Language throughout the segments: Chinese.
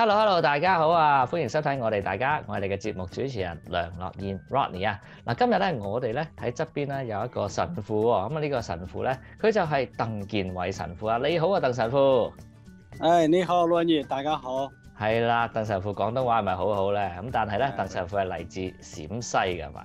Hello，Hello，大家好啊！歡迎收睇我哋大家，我哋嘅節目主持人梁樂燕 Rodney 啊。嗱，今日咧我哋咧喺側邊咧有一個神父喎。咁啊，呢個神父咧，佢就係鄧建偉神父啊。你好啊，鄧神父。誒，你好，羅尼，大家好。係啦，鄧神父廣東話係咪好好咧？咁但係咧，鄧神父係嚟自陝西㗎嘛？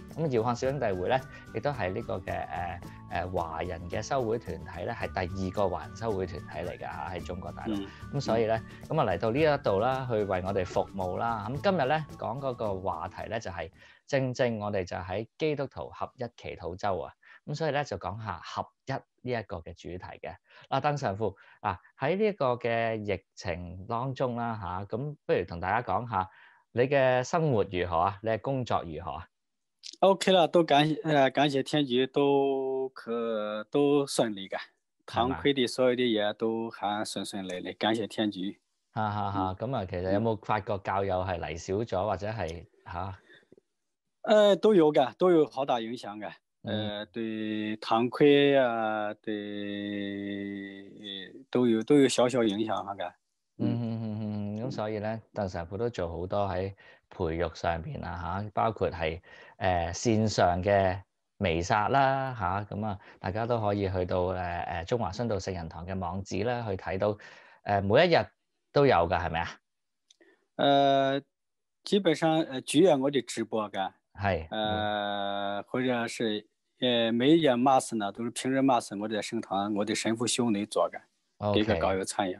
咁遙漢小兄弟會咧，亦都係呢個嘅誒誒華人嘅修會團體咧，係第二個華人修會團體嚟㗎喺中國大陸。咁所以咧，咁啊嚟到呢一度啦，去為我哋服務啦。咁今日咧講嗰個話題咧，就係正正我哋就喺基督徒合一祈禱周啊。咁所以咧就講下合一呢一個嘅主題嘅。嗱，鄧神父啊，喺呢一個嘅疫情當中啦嚇，咁不如同大家講下你嘅生活如何啊？你嘅工作如何啊？O K 啦，都感，诶，感谢天主，都可都顺利嘅。堂区的所有的嘢都还顺顺利利，感谢天主。哈哈哈，咁啊，其实有冇发觉教友系嚟少咗或者系吓？诶，都有噶，都有好大影响噶，诶，对堂区啊，对都有都有小小影响下噶，嗯。所以咧，鄧神父都做好多喺培育上边啦嚇，包括系誒線上嘅微撒啦嚇，咁啊，大家都可以去到誒誒中華新道聖人堂嘅網址啦，去睇到誒每一日都有噶，係咪啊？誒，基本上主要我哋直播噶，係誒，或者是誒每一日 mass 呢，都是平日 mass 我哋神堂我哋神父兄弟做嘅，一個教育產業。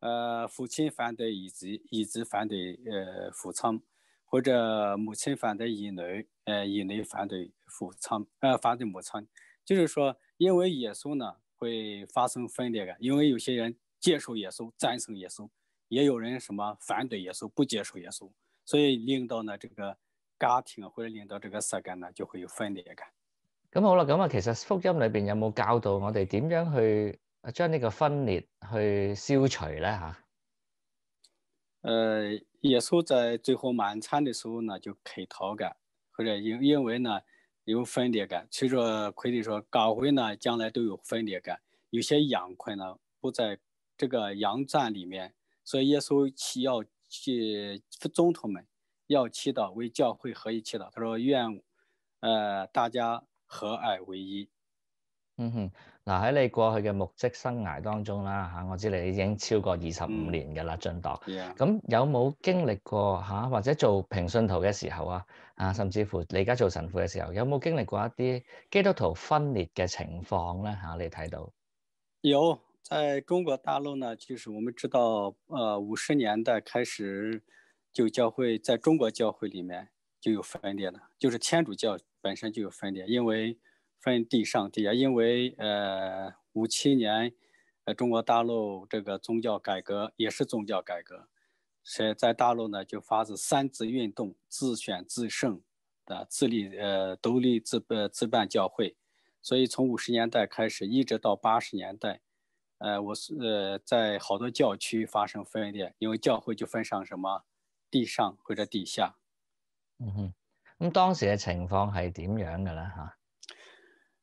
呃，父亲反对，以及以及反对呃父从，或者母亲反对，以女呃，以女反对父从，呃，反对母亲，就是说，因为耶稣呢会发生分裂感，因为有些人接受耶稣赞成耶稣，也有人什么反对耶稣不接受耶稣，所以领导呢这个家庭或者领导这个世界呢就会有分裂感。咁好啦，咁啊，其实福音里边有冇教导我哋点样去？将呢个分裂去消除咧吓，诶，耶稣在最后晚餐的时候呢就乞讨感，或者因因为呢有分裂感，随着奎利说教会呢将来都有分裂感，有些羊群呢不在这个羊圈里面，所以耶稣祈要去总统们要祈祷为教会合一祈祷，他说愿呃，大家和二为一。嗯哼。嗱喺你過去嘅木職生涯當中啦嚇，我知你已經超過二十五年嘅啦進度。咁有冇經歷過嚇，或者做平信徒嘅時候啊啊，甚至乎你而家做神父嘅時候，有冇經歷過一啲基督徒分裂嘅情況咧嚇？你睇到有，在中國大陸呢，就是我們知道，呃五十年代開始就教會，在中國教會裡面就有分裂啦，就是天主教本身就有分裂，因為分地上地下，因为呃五七年，呃中国大陆这个宗教改革也是宗教改革，所以在大陆呢就发自三自运动，自选自胜的自立呃独立自呃自办教会，所以从五十年代开始一直到八十年代，呃我是呃在好多教区发生分裂，因为教会就分上什么地上或者地下。嗯哼，咁当时嘅情况系点样的咧吓？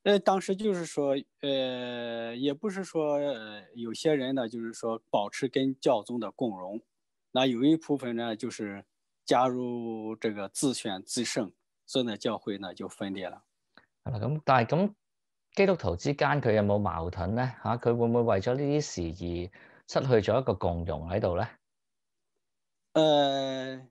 呃，当时就是说，呃，也不是说，有些人呢，就是说保持跟教宗的共融，那有一部分呢，就是加入这个自选自圣，以呢教会呢就分裂了。好啦，咁但系咁，基督徒之间佢有冇矛盾咧？吓，佢会唔会为咗呢啲事而失去咗一个共融喺度咧？诶。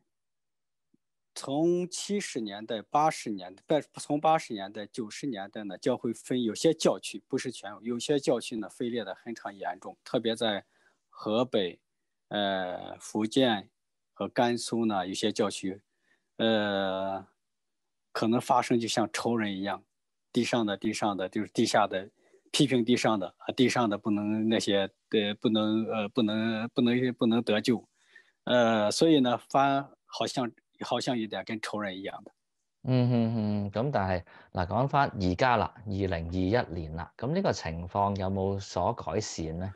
从七十年代、八十年代，从八十年代、九十年代呢，教会分有些教区不是全，有些教区呢分裂的非常严重，特别在河北、呃福建和甘肃呢，有些教区，呃可能发生就像仇人一样，地上的地上的就是地下的批评地上的啊，地上的不能那些呃不能呃不能不能不能得救，呃所以呢发好像。好像有点跟仇人一样。的。嗯嗯嗯，咁但系嗱，讲翻而家啦，二零二一年啦，咁呢个情况有冇所改善呢？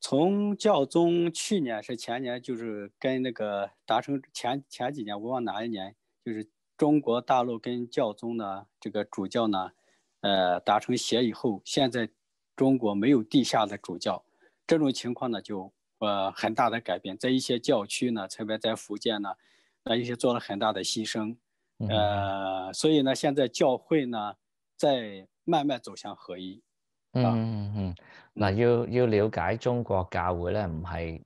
从教宗去年是前年，就是跟那个达成前前几年，我忘哪一年，就是中国大陆跟教宗呢，这个主教呢，呃达成协议后，现在中国没有地下的主教，这种情况呢就，呃很大的改变，在一些教区呢，特别在福建呢。嗱，一些做了很大的牺牲，诶，所以呢，现在教会呢，在慢慢走向合一。嗯嗯嗯，嗱，要要了解中国教会咧，唔系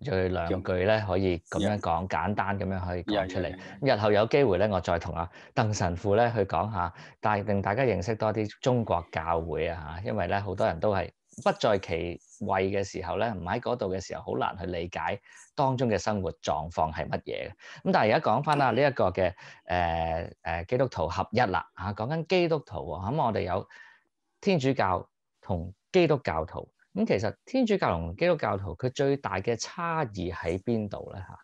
一句两句咧可以咁样讲，简单咁样可以讲出嚟。日后有机会咧，我再同阿邓神父咧去讲下，带令大家认识多啲中国教会啊吓，因为咧好多人都系不在其。喂嘅時候咧，唔喺嗰度嘅時候，好難去理解當中嘅生活狀況係乜嘢嘅。咁但係而家講翻啦，呢一個嘅誒誒基督徒合一啦，嚇講緊基督徒喎，咁我哋有天主教同基督教徒。咁其實天主教同基督教徒佢最大嘅差異喺邊度咧？嚇，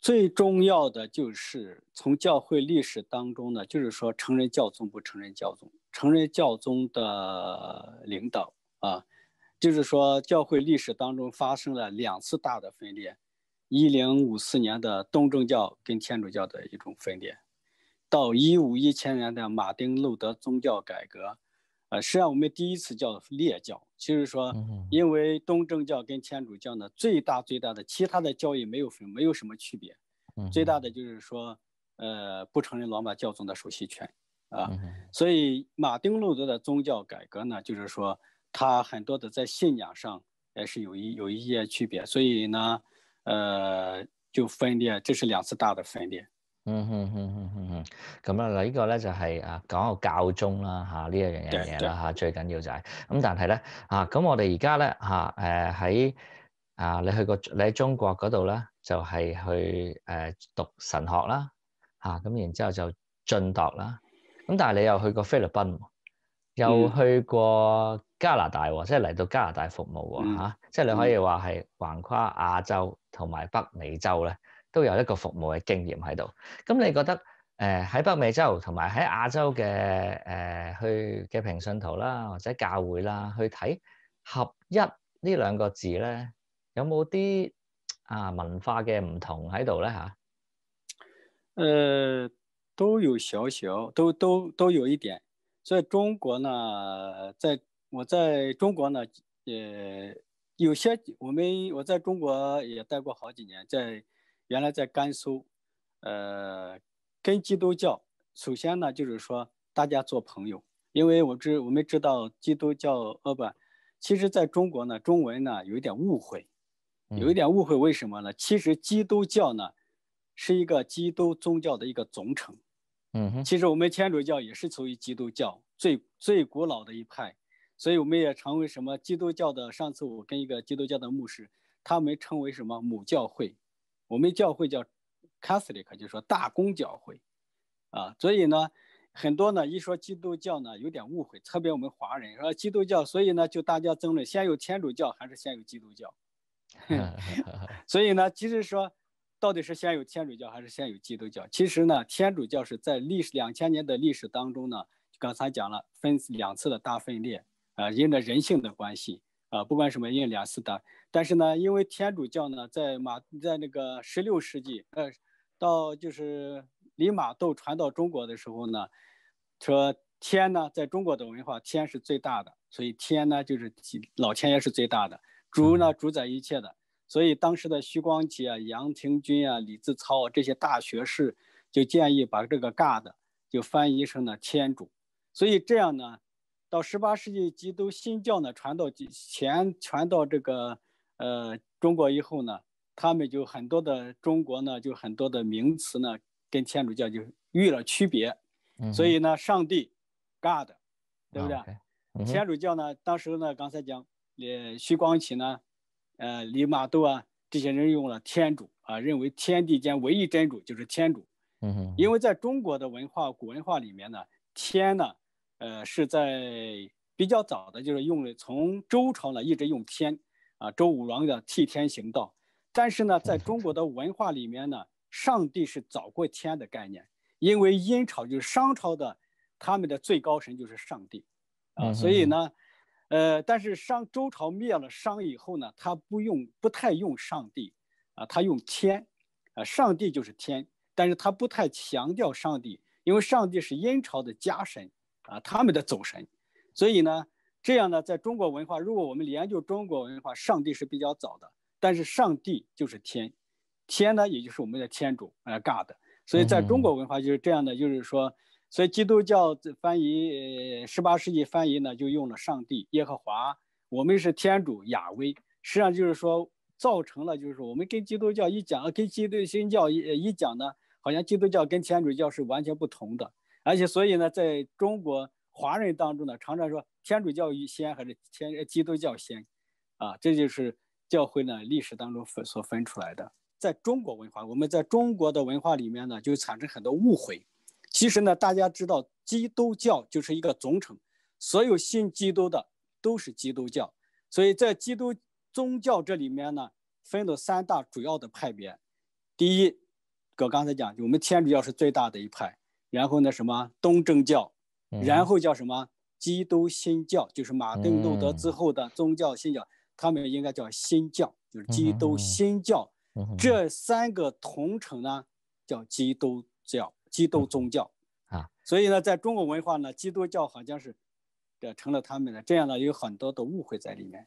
最重要的就是從教會歷史當中呢，就是說承認教宗不承認教宗，承認教宗的領導。啊，就是说，教会历史当中发生了两次大的分裂，一零五四年的东正教跟天主教的一种分裂，到一五一千年的马丁路德宗教改革。呃，实际上我们第一次叫裂教，就是说，因为东正教跟天主教呢，最大最大的，其他的教义没有分，没有什么区别，最大的就是说，呃，不承认罗马教宗的首席权。啊，所以马丁路德的宗教改革呢，就是说。他很多的在信仰上也是有一有一些区别，所以呢，呃就分裂，这是两次大的分裂。嗯哼哼哼哼哼，咁啊，呢个咧就系啊讲个教宗啦吓，呢一样嘢啦吓，最紧要就系咁，但系咧啊咁我哋而家咧吓，诶喺啊你去过你喺中国嗰度咧就系去诶读神学啦吓，咁然之后就进铎啦，咁但系你又去过菲律宾。又去過加拿大喎，即係嚟到加拿大服務喎嚇，即係你可以話係橫跨亞洲同埋北美洲咧，都有一個服務嘅經驗喺度。咁你覺得誒喺北美洲同埋喺亞洲嘅誒去嘅平信徒啦，或者教會啦，去睇合一呢兩個字咧，有冇啲啊文化嘅唔同喺度咧嚇？誒，都有少少，都都都有一點。在中国呢，在我在中国呢，呃，有些我们我在中国也待过好几年，在原来在甘肃，呃，跟基督教，首先呢就是说大家做朋友，因为我知我们知道基督教，呃不，其实在中国呢，中文呢有一点误会，有一点误会，为什么呢？其实基督教呢，是一个基督宗教的一个总称。其实我们天主教也是属于基督教最最古老的一派，所以我们也成为什么基督教的。上次我跟一个基督教的牧师，他们称为什么母教会，我们教会叫 Catholic，就是说大公教会啊。所以呢，很多呢一说基督教呢有点误会，特别我们华人说基督教，所以呢就大家争论先有天主教还是先有基督教。所以呢，其实说。到底是先有天主教还是先有基督教？其实呢，天主教是在历史两千年的历史当中呢，刚才讲了分两次的大分裂，啊，因为人性的关系，啊，不管什么，因为两次的。但是呢，因为天主教呢，在马在那个十六世纪，呃，到就是离马窦传到中国的时候呢，说天呢，在中国的文化，天是最大的，所以天呢就是老天爷是最大的，主呢主宰一切的。所以当时的徐光启啊、杨廷钧啊、李自超这些大学士就建议把这个 God 就翻译成了天主。所以这样呢，到十八世纪基督新教呢传到前传到这个呃中国以后呢，他们就很多的中国呢就很多的名词呢跟天主教就遇了区别。嗯。所以呢，上帝 God，对不对？天主教呢，当时呢，刚才讲，呃，徐光启呢。呃，李马窦啊，这些人用了天主啊，认为天地间唯一真主就是天主。嗯哼，因为在中国的文化古文化里面呢，天呢，呃，是在比较早的，就是用了从周朝呢一直用天啊，周武王的替天行道。但是呢，在中国的文化里面呢，上帝是早过天的概念，因为殷朝就是商朝的，他们的最高神就是上帝啊，所以呢。呃，但是商周朝灭了商以后呢，他不用不太用上帝啊，他用天啊，上帝就是天，但是他不太强调上帝，因为上帝是殷朝的家神啊，他们的祖神，所以呢，这样呢，在中国文化，如果我们研究中国文化，上帝是比较早的，但是上帝就是天天呢，也就是我们的天主，呃，God，所以在中国文化就是这样的，就是说。所以基督教这翻译十八世纪翻译呢，就用了上帝、耶和华，我们是天主亚威。实际上就是说，造成了就是说，我们跟基督教一讲跟基督新教一一讲呢，好像基督教跟天主教是完全不同的。而且所以呢，在中国华人当中呢，常常说天主教先还是天基督教先啊，这就是教会呢历史当中分所分出来的。在中国文化，我们在中国的文化里面呢，就产生很多误会。其实呢，大家知道基督教就是一个总称，所有信基督的都是基督教。所以在基督宗教这里面呢，分了三大主要的派别。第一，哥刚才讲，我们天主教是最大的一派。然后呢，什么东正教，然后叫什么基督新教，就是马丁路德之后的宗教新教，他们应该叫新教，就是基督新教。这三个同称呢，叫基督教。基督宗教啊，所以呢，在中国文化呢，基督教好像是，这成了他们的这样呢，有很多的误会在里面。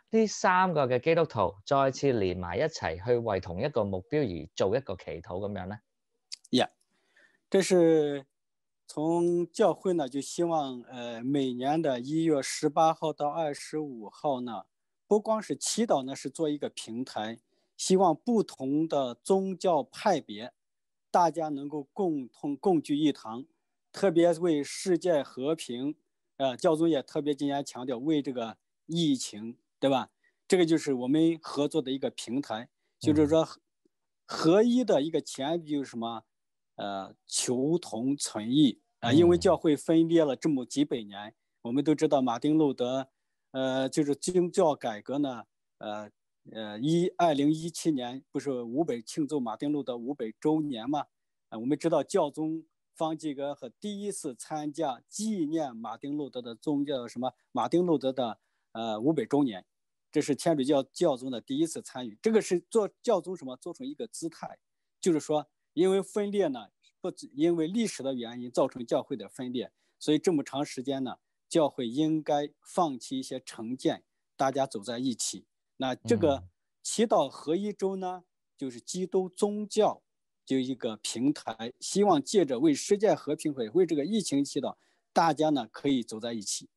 呢三個嘅基督徒再次連埋一齊去為同一個目標而做一個祈禱咁樣呢？呀！跟是從教會呢就希望，呃，每年的一月十八號到二十五號呢，不光是祈禱，呢是做一個平台，希望不同的宗教派別，大家能夠共同共聚一堂，特別為世界和平。呃，教宗也特別今年強調為這個疫情。对吧？这个就是我们合作的一个平台，就是说，合一的一个前提就是什么？呃，求同存异啊。因为教会分裂了这么几百年，我们都知道马丁路德，呃，就是宗教改革呢。呃呃，一二零一七年不是五百庆祝马丁路德五百周年嘛？啊，我们知道教宗方济各和第一次参加纪念马丁路德的宗教什么马丁路德的呃五百周年。这是天主教教宗的第一次参与，这个是做教宗什么？做成一个姿态，就是说，因为分裂呢，不因为历史的原因造成教会的分裂，所以这么长时间呢，教会应该放弃一些成见，大家走在一起。那这个祈祷合一周呢，就是基督宗教就一个平台，希望借着为世界和平会为这个疫情祈祷，大家呢可以走在一起。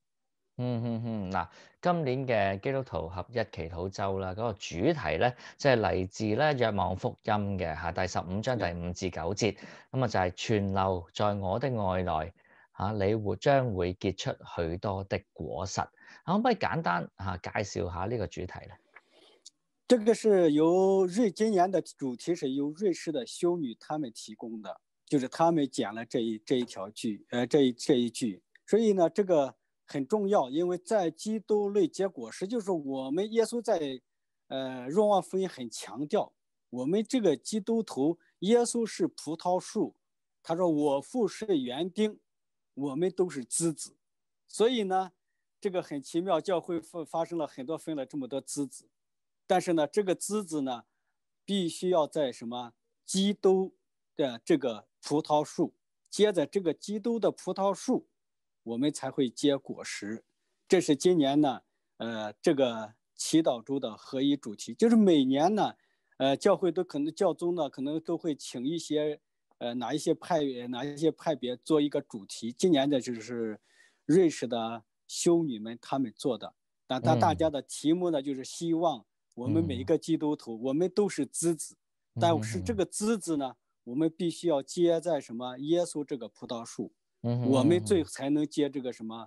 嗯嗯嗯，嗱，今年嘅基督徒合一祈祷周啦，嗰个主题咧，即系嚟自咧《约望福音》嘅吓，第十五章第五至九节，咁啊就系存留在我的爱内，吓你会将会结出许多的果实，可唔可以简单吓介绍下呢个主题咧？这个是由瑞今年的主题是由瑞士的修女他们提供的，就是他们拣了这一这一条句，诶，这一这一句，所以呢，这个。很重要，因为在基督内结果实，就是我们耶稣在，呃，若望福音很强调，我们这个基督徒，耶稣是葡萄树，他说我父是园丁，我们都是枝子，所以呢，这个很奇妙，教会分发生了很多分了这么多枝子，但是呢，这个枝子呢，必须要在什么基督的这个葡萄树，接着这个基督的葡萄树。我们才会结果实，这是今年呢，呃，这个祈祷周的合一主题，就是每年呢，呃，教会都可能教宗呢，可能都会请一些，呃，哪一些派哪一些派别做一个主题。今年的就是瑞士的修女们他们做的，大大大家的题目呢就是希望我们每一个基督徒，我们都是枝子，但是这个枝子呢，我们必须要接在什么耶稣这个葡萄树。我们最才能结这个什么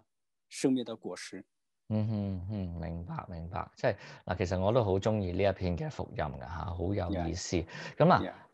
生命的果实。嗯哼、嗯，明白明白，即系嗱，其实我都好中意呢一片嘅福音噶吓，好有意思。咁啊。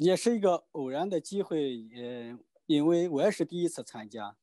也是一个偶然的机会，呃，因为我也是第一次参加，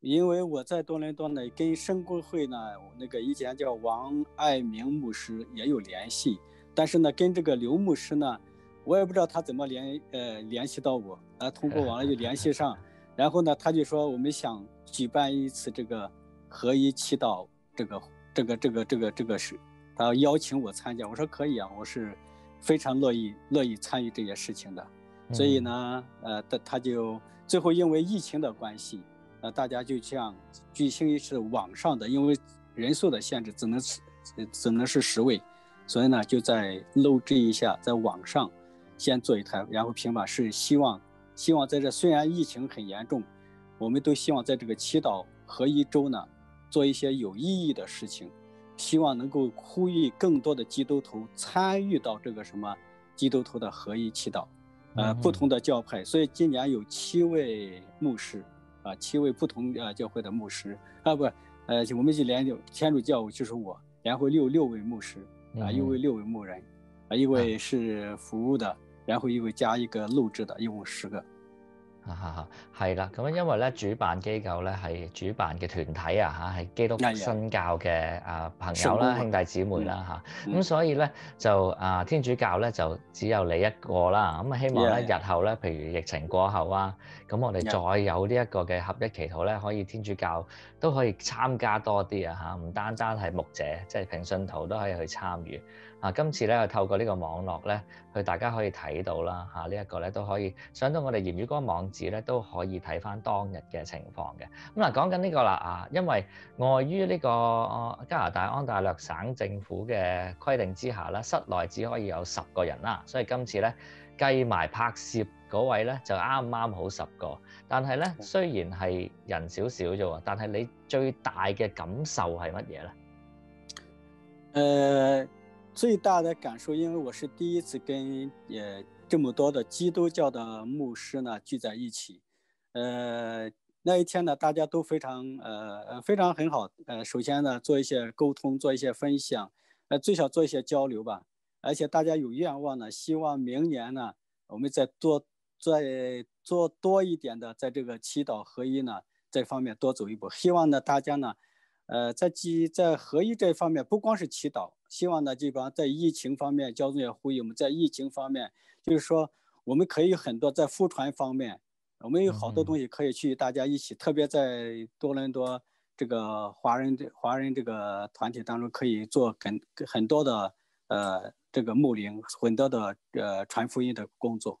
因为我在多伦多呢，跟圣公会呢那个以前叫王爱明牧师也有联系，但是呢，跟这个刘牧师呢，我也不知道他怎么联呃联系到我，啊，通过网络就联系上，然后呢，他就说我们想举办一次这个合一祈祷，这个这个这个这个这个事，他邀请我参加，我说可以啊，我是非常乐意乐意参与这件事情的。所以呢，呃，他他就最后因为疫情的关系，呃，大家就像举行一次网上的，因为人数的限制只能是只能是十位，所以呢就在录制一下，在网上先做一台，然后平板是希望希望在这虽然疫情很严重，我们都希望在这个祈祷合一周呢，做一些有意义的事情，希望能够呼吁更多的基督徒参与到这个什么基督徒的合一祈祷。呃，不同的教派，所以今年有七位牧师，啊，七位不同啊教会的牧师，啊不，呃我们就连就天主教就是我，然后六六位牧师，啊一位六位牧人，啊一位是服务的，然后一位加一个录制的，一共十个。係哈哈，系啦，咁因為咧，主辦機構咧係主辦嘅團體啊，嚇係基督新教嘅啊朋友啦、兄弟姊妹啦嚇，咁所以咧就啊天主教咧就只有你一個啦，咁啊希望咧日後咧，譬如疫情過後啊，咁我哋再有呢一個嘅合一祈禱咧，可以天主教都可以參加多啲啊嚇，唔單單係牧者即係平信徒都可以去參與。啊！今次咧，透過呢個網絡咧，去大家可以睇到啦嚇。呢一個咧都可以上到我哋鹽魚哥網址咧，都可以睇翻當日嘅情況嘅。咁嗱，講緊呢個啦啊，因為礙於呢個加拿大安大略省政府嘅規定之下咧，室內只可以有十個人啦。所以今次咧，計埋拍攝嗰位咧，就啱啱好十個。但係咧，雖然係人少少咗，但係你最大嘅感受係乜嘢咧？誒～最大的感受，因为我是第一次跟呃这么多的基督教的牧师呢聚在一起，呃那一天呢大家都非常呃非常很好，呃首先呢做一些沟通，做一些分享，呃最少做一些交流吧。而且大家有愿望呢，希望明年呢我们再多再做多一点的，在这个祈祷合一呢这方面多走一步。希望呢大家呢，呃在基在合一这一方面，不光是祈祷。希望呢，这方在疫情方面，焦总也呼吁我们，在疫情方面，就是说，我们可以很多在复传方面，我们有好多东西可以去大家一起，特别在多伦多这个华人、华人这个团体当中，可以做很很多的呃这个牧灵、很多的呃传福音的工作。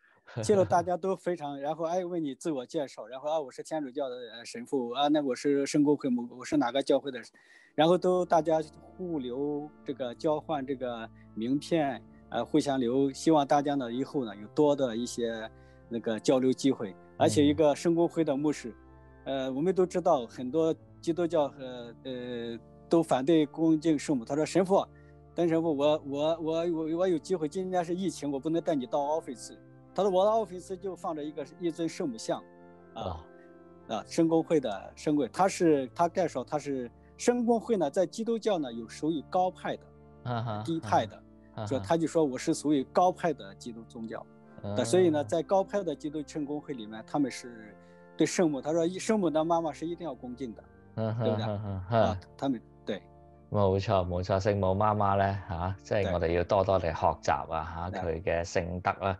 记录大 家都非常，然后哎问你自我介绍，然后啊我是天主教的神父啊，那我是圣公会某，我是哪个教会的，然后都大家互留这个交换这个名片，呃互相留，希望大家呢以后呢有多的一些那个交流机会，而且一个圣公会的牧师，呃我们都知道很多基督教呃呃都反对恭敬圣母，他说神父，但是父，我我我我我有机会，今天是疫情我不能带你到 o f f i c 去。他说：“我的 office 就放着一个一尊圣母像，啊啊，圣公会的圣贵，他是他介绍，他是圣公会呢，在基督教呢有属于高派的，啊低派的。说他就说我是属于高派的基督宗教，那所以呢，在高派的基督圣公会里面，他们是对圣母，他说圣母的妈妈是一定要恭敬的，嗯对不对？啊，他们对，冇错冇错，圣母妈妈咧，啊，即系我哋要多多嚟学习啊，吓佢嘅圣德啦。”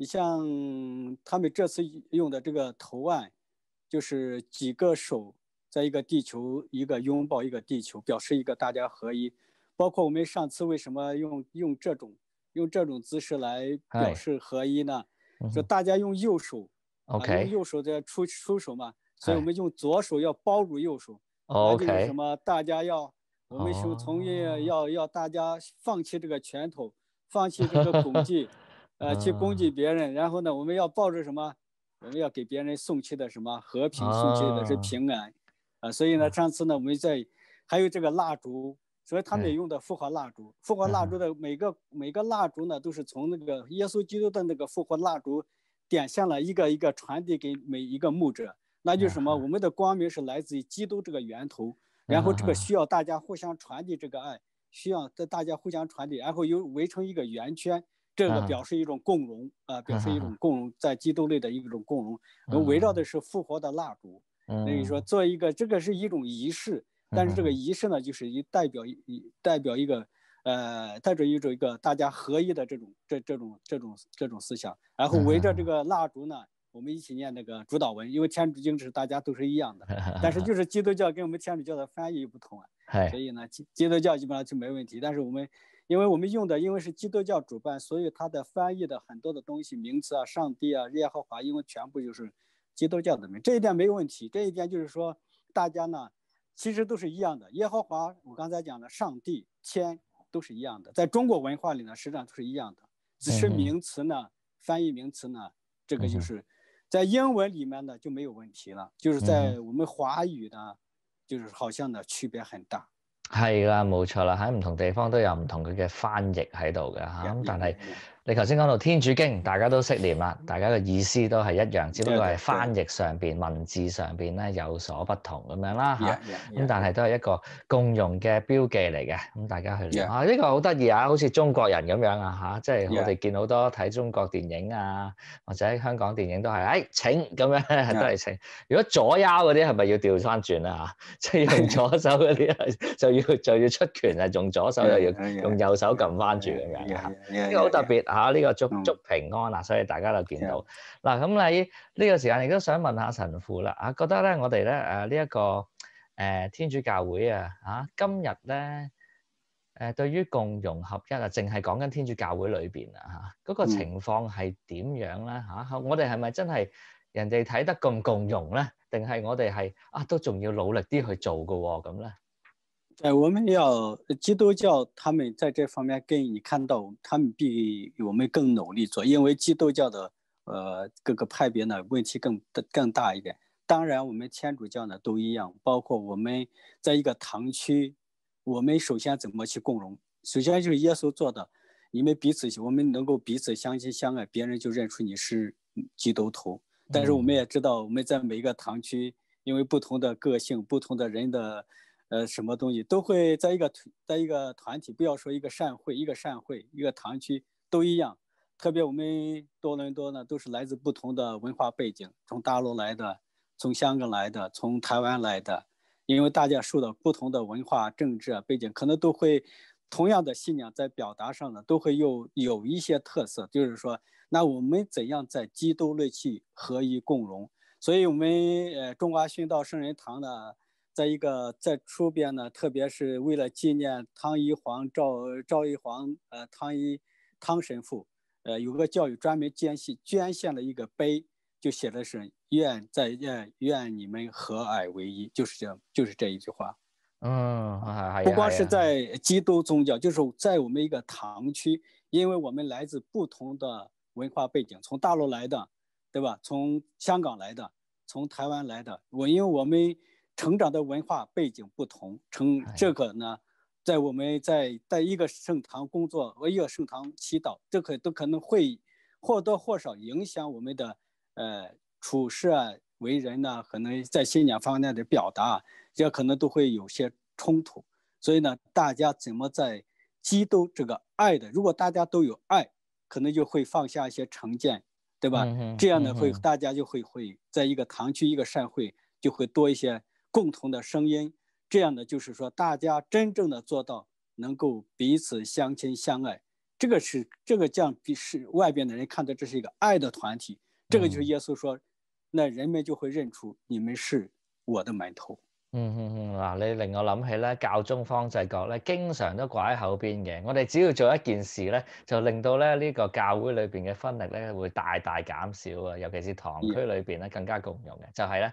你像他们这次用的这个图案，就是几个手在一个地球，一个拥抱一个地球，表示一个大家合一。包括我们上次为什么用用这种用这种姿势来表示合一呢？就大家用右手，OK，用右手在出出手嘛，所以我们用左手要包住右手，OK。什么？大家要，我们从从要要大家放弃这个拳头，放弃这个武计。呃，去攻击别人，然后呢，我们要抱着什么？我们要给别人送去的什么？和平送去的是平安，啊，所以呢，上次呢，我们在还有这个蜡烛，所以他们也用的复活蜡烛，复活蜡烛的每个每个蜡烛呢，都是从那个耶稣基督的那个复活蜡烛点下了一个一个传递给每一个牧者，那就是什么？我们的光明是来自于基督这个源头，然后这个需要大家互相传递这个爱，需要在大家互相传递，然后又围成一个圆圈。这个表示一种共荣啊，表示一种共荣，在基督内的一种共荣。围绕的是复活的蜡烛，所以说做一个这个是一种仪式，但是这个仪式呢，就是一代表一代表一个呃，带着一种一个大家合一的这种这这种这种这种思想。然后围着这个蜡烛呢，我们一起念那个主导文，因为天主经是大家都是一样的，但是就是基督教跟我们天主教的翻译不同啊，所以呢，基督教基本上就没问题，但是我们。因为我们用的，因为是基督教主办，所以它的翻译的很多的东西，名词啊，上帝啊，耶和华，因为全部就是基督教的名，这一点没有问题。这一点就是说，大家呢，其实都是一样的。耶和华，我刚才讲的上帝、天，都是一样的。在中国文化里呢，实际上都是一样的，只是名词呢，翻译名词呢，这个就是在英文里面呢就没有问题了，就是在我们华语呢，就是好像呢区别很大。係啦，冇錯啦，喺唔同地方都有唔同佢嘅翻譯喺度嘅嚇，咁但係。你頭先講到《天主經》，大家都識念啦，大家嘅意思都係一樣，只不過係翻譯上邊、文字上邊咧有所不同咁樣啦嚇。咁但係都係一個共用嘅標記嚟嘅，咁大家去。啊，呢個好得意啊！好似中國人咁樣啊嚇，即係我哋見好多睇中國電影啊，或者香港電影都係，誒請咁樣都係請。如果左優嗰啲係咪要調翻轉啊？即係用 左手嗰啲就要就要出拳啊，用左手，又要用右手撳翻住咁樣呢個好特別。嚇！呢個祝祝平安啦，所以大家都見到嗱。咁喺呢個時間，亦都想問下神父啦。啊，覺得咧，我哋咧誒呢一個誒天主教會啊，嚇今日咧誒對於共融合一啊，淨係講緊天主教會裏邊啊嚇嗰個情況係點樣咧嚇？我哋係咪真係人哋睇得咁共融咧？定係我哋係啊都仲要努力啲去做噶咁咧？哎，我们要基督教，他们在这方面跟你看到，他们比我们更努力做，因为基督教的呃各个派别呢问题更更大一点。当然，我们天主教呢都一样，包括我们在一个堂区，我们首先怎么去共荣？首先就是耶稣做的，你们彼此，我们能够彼此相亲相爱，别人就认出你是基督徒。但是我们也知道，我们在每一个堂区，因为不同的个性，不同的人的。呃，什么东西都会在一个团，在一个团体，不要说一个善会，一个善会，一个堂区都一样。特别我们多伦多呢，都是来自不同的文化背景，从大陆来的，从香港来的，从台湾来的。因为大家受到不同的文化、政治背景，可能都会同样的信仰，在表达上呢，都会又有一些特色。就是说，那我们怎样在基督内去合一共荣？所以，我们呃，中华殉道圣人堂呢？在一个在出边呢，特别是为了纪念汤一煌、赵赵一煌、呃汤一汤神父，呃有个教育专门捐献捐献了一个碑，就写的是愿在愿愿你们和而为一，就是这样，就是这一句话。嗯，不光是在基督宗教，就是在我们一个堂区，因为我们来自不同的文化背景，从大陆来的，对吧？从香港来的，从台湾来的，我因为我们。成长的文化背景不同，成这个呢，在我们在在一个圣堂工作，为一个圣堂祈祷，这可都可能会或多或少影响我们的呃处事啊、为人呢，可能在信仰方面的表达，这可能都会有些冲突。所以呢，大家怎么在基督这个爱的，如果大家都有爱，可能就会放下一些成见，对吧？这样呢，会大家就会会在一个堂区、一个善会就会多一些。共同的声音，这样呢，就是说大家真正的做到能够彼此相亲相爱，这个是这个将比是外边的人看到这是一个爱的团体，这个就是耶稣说，那人们就会认出你们是我的门徒。嗱，你令我谂起咧，教宗方制觉咧，经常都挂喺口边嘅，我哋只要做一件事咧，就令到咧呢个教会里边嘅分力咧会大大减少啊，尤其是堂区里边咧更加共融嘅，就系咧。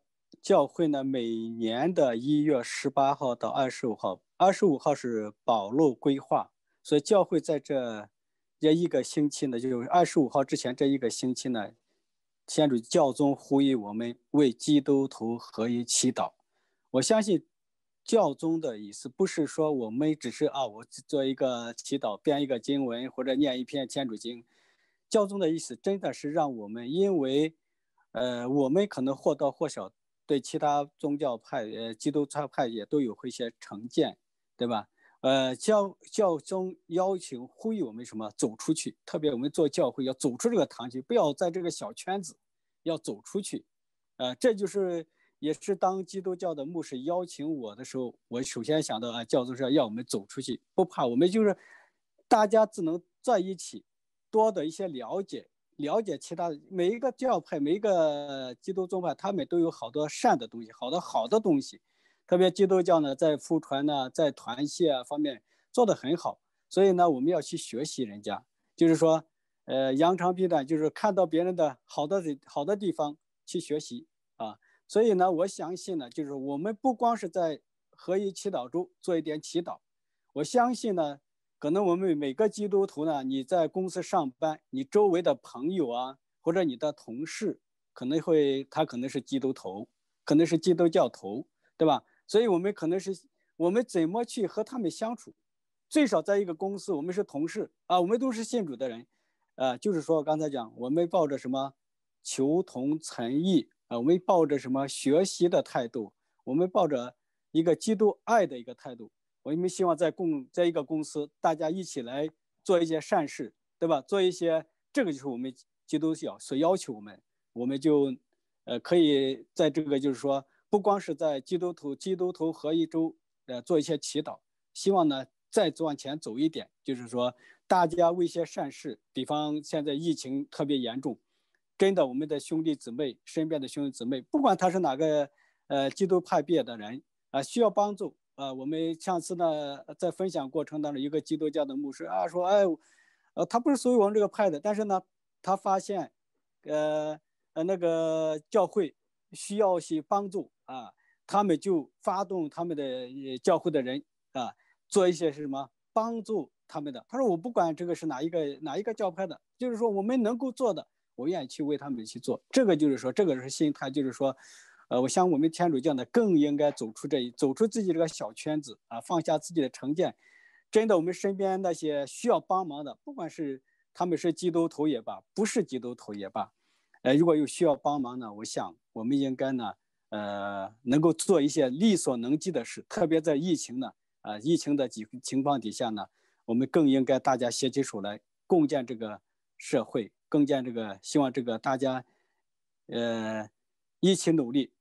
教会呢，每年的一月十八号到二十五号，二十五号是宝路规划，所以教会在这这一个星期呢，就是二十五号之前这一个星期呢，天主教宗呼吁我们为基督徒合一祈祷。我相信教宗的意思不是说我们只是啊，我做一个祈祷，编一个经文或者念一篇天主经。教宗的意思真的是让我们，因为呃，我们可能或多或少。对其他宗教派，呃，基督教派也都有一些成见，对吧？呃，教教宗邀请、呼吁我们什么？走出去，特别我们做教会要走出这个堂区，不要在这个小圈子，要走出去。呃，这就是也是当基督教的牧师邀请我的时候，我首先想到啊，教宗是要我们走出去，不怕我们就是大家只能在一起，多的一些了解。了解其他的每一个教派，每一个基督宗派，他们都有好多善的东西，好多好的东西。特别基督教呢，在复传呢，在团契啊方面做得很好，所以呢，我们要去学习人家，就是说，呃，扬长避短，就是看到别人的好的好的地方去学习啊。所以呢，我相信呢，就是我们不光是在合一祈祷中做一点祈祷，我相信呢。可能我们每个基督徒呢，你在公司上班，你周围的朋友啊，或者你的同事，可能会他可能是基督徒，可能是基督教徒，对吧？所以我们可能是我们怎么去和他们相处？最少在一个公司，我们是同事啊，我们都是信主的人，呃，就是说刚才讲，我们抱着什么求同存异啊，我们抱着什么学习的态度，我们抱着一个基督爱的一个态度。我们希望在共在一个公司，大家一起来做一些善事，对吧？做一些这个就是我们基督教所要求我们，我们就呃可以在这个就是说，不光是在基督徒基督徒合一周，呃做一些祈祷。希望呢再往前走一点，就是说大家为一些善事，比方现在疫情特别严重，真的我们的兄弟姊妹身边的兄弟姊妹，不管他是哪个呃基督派别的人啊，需要帮助。呃，我们上次呢，在分享过程当中，一个基督教的牧师啊说，哎，呃，他不是属于我们这个派的，但是呢，他发现，呃呃，那个教会需要些帮助啊，他们就发动他们的教会的人啊，做一些是什么帮助他们的。他说，我不管这个是哪一个哪一个教派的，就是说我们能够做的，我愿意去为他们去做。这个就是说，这个是心态，就是说。呃，我像我们天主教呢，更应该走出这，一，走出自己这个小圈子啊，放下自己的成见。真的，我们身边那些需要帮忙的，不管是他们是基督徒也罢，不是基督徒也罢，呃，如果有需要帮忙的，我想我们应该呢，呃，能够做一些力所能及的事。特别在疫情呢，啊，疫情的几情况底下呢，我们更应该大家携起手来共建这个社会，共建这个，希望这个大家，呃，一起努力。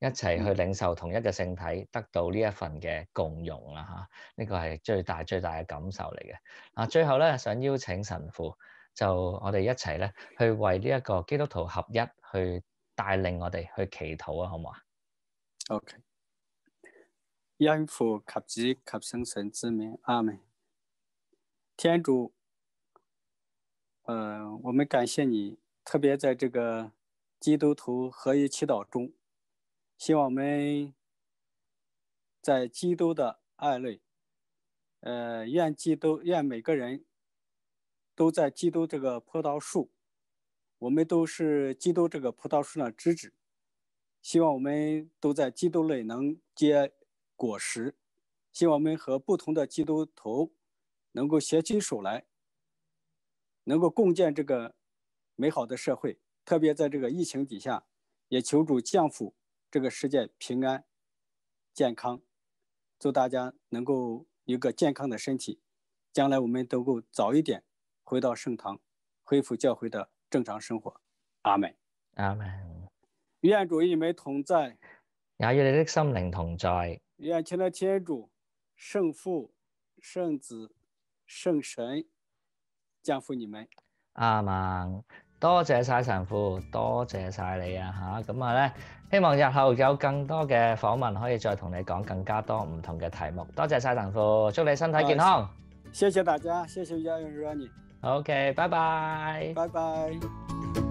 一齐去领受同一个圣体，得到呢一份嘅共融啦吓，呢个系最大最大嘅感受嚟嘅。啊，最后咧，想邀请神父，就我哋一齐咧去为呢一个基督徒合一去带领我哋去祈祷啊，好唔好啊？O.K. 因父及子及圣神之名。阿门。天主，嗯，我们感谢你，特别在这个基督徒合一祈祷中。希望我们，在基督的爱里，呃，愿基督，愿每个人，都在基督这个葡萄树，我们都是基督这个葡萄树的枝子。希望我们都在基督内能结果实。希望我们和不同的基督徒能够携起手来，能够共建这个美好的社会。特别在这个疫情底下，也求主降福。这个世界平安健康，祝大家能够有个健康的身体。将来我们能够早一点回到圣堂，恢复教会的正常生活。阿门，阿门。愿主与你们同在，也与你的心灵同在。愿天主、圣父、圣子、圣神降福你们。阿门。多谢晒神父，多谢晒你啊！吓，咁啊咧。希望日后有更多嘅访问可以再同你讲更加多唔同嘅题目。多谢晒邓父，祝你身体健康。谢谢大家，谢谢亚云、亚尼。OK，拜拜。拜拜。